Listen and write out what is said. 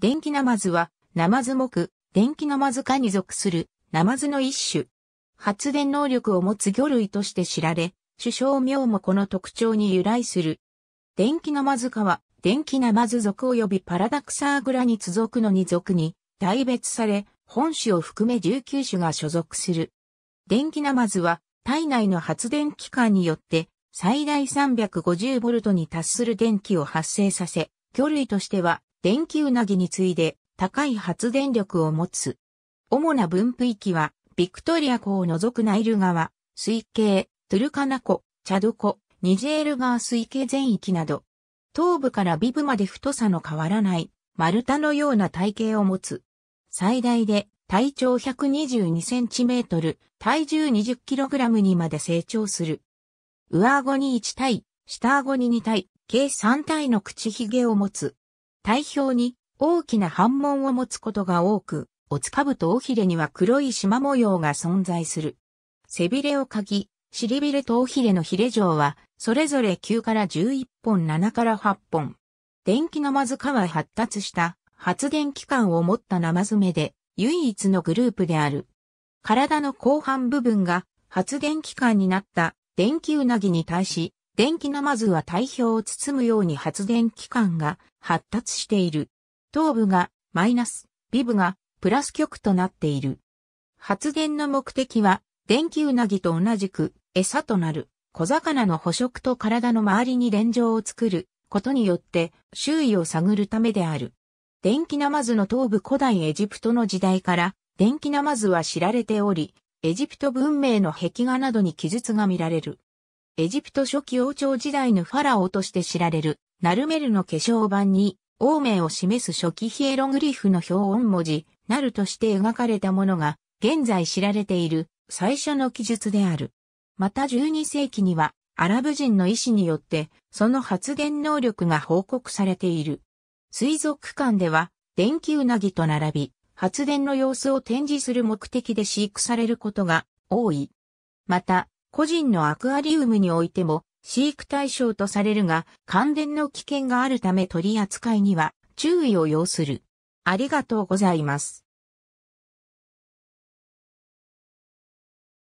電気ナマズは、ナマズ目、電気ナマズ科に属する、ナマズの一種。発電能力を持つ魚類として知られ、首相名もこの特徴に由来する。電気ナマズ科は、電気ナマズ属及びパラダクサーグラニツ属のに属に、大別され、本種を含め19種が所属する。電気ナマズは、体内の発電機関によって、最大 350V に達する電気を発生させ、魚類としては電気うなぎに次いで高い発電力を持つ。主な分布域は、ビクトリア湖を除くナイル川、水系、トゥルカナ湖、チャド湖、ニジェール川水系全域など、東部からビブまで太さの変わらない、丸太のような体型を持つ。最大で体長1 2 2トル、体重2 0ラムにまで成長する。上顎に1体、下顎に2体、計3体の口ひげを持つ。体表に大きな斑紋を持つことが多く、おつかぶとオひれには黒い縞模様が存在する。背びれを嗅ぎ、尻びれとオひれのひれ状は、それぞれ9から11本7から8本。電気ナマズ科は発達した発電器官を持ったナマズ目で、唯一のグループである。体の後半部分が発電器官になった電気ウナギに対し、電気ナマズは体表を包むように発電器官が発達している。頭部がマイナス、尾部がプラス極となっている。発電の目的は、電気うなぎと同じく餌となる小魚の捕食と体の周りに連状を作ることによって周囲を探るためである。電気ナマズの頭部古代エジプトの時代から電気ナマズは知られており、エジプト文明の壁画などに記述が見られる。エジプト初期王朝時代のファラオとして知られるナルメルの化粧板に、王名を示す初期ヒエログリフの表音文字、なるとして描かれたものが、現在知られている最初の記述である。また12世紀には、アラブ人の医師によって、その発電能力が報告されている。水族館では、電気うなぎと並び、発電の様子を展示する目的で飼育されることが多い。また、個人のアクアリウムにおいても、飼育対象とされるが、感電の危険があるため取り扱いには注意を要する。ありがとうございます。